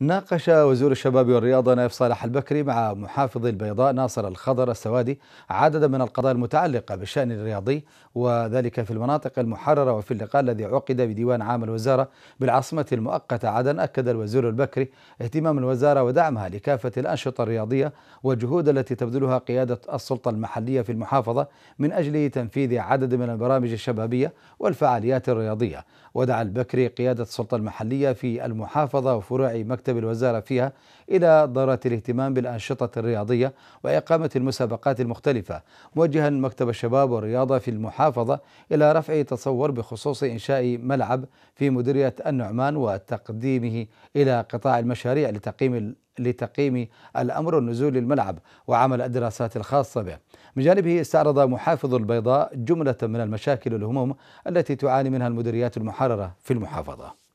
ناقش وزير الشباب والرياضة نائب صالح البكري مع محافظ البيضاء ناصر الخضر السوادي عددا من القضايا المتعلقة بالشأن الرياضي وذلك في المناطق المحررة وفي اللقاء الذي عقد بديوان عام الوزارة بالعاصمة المؤقتة عدن أكد الوزير البكري اهتمام الوزارة ودعمها لكافة الأنشطة الرياضية والجهود التي تبذلها قيادة السلطة المحلية في المحافظة من أجل تنفيذ عدد من البرامج الشبابية والفعاليات الرياضية ودعا البكري قيادة السلطة المحلية في المحافظة وفروع مكتب تكتب الوزارة فيها إلى ضرورة الاهتمام بالأنشطة الرياضية وإقامة المسابقات المختلفة موجها مكتب الشباب والرياضة في المحافظة إلى رفع تصور بخصوص إنشاء ملعب في مديرية النعمان وتقديمه إلى قطاع المشاريع لتقييم لتقييم الأمر والنزول للملعب وعمل الدراسات الخاصة به من جانبه استعرض محافظ البيضاء جملة من المشاكل والهموم التي تعاني منها المديريات المحررة في المحافظة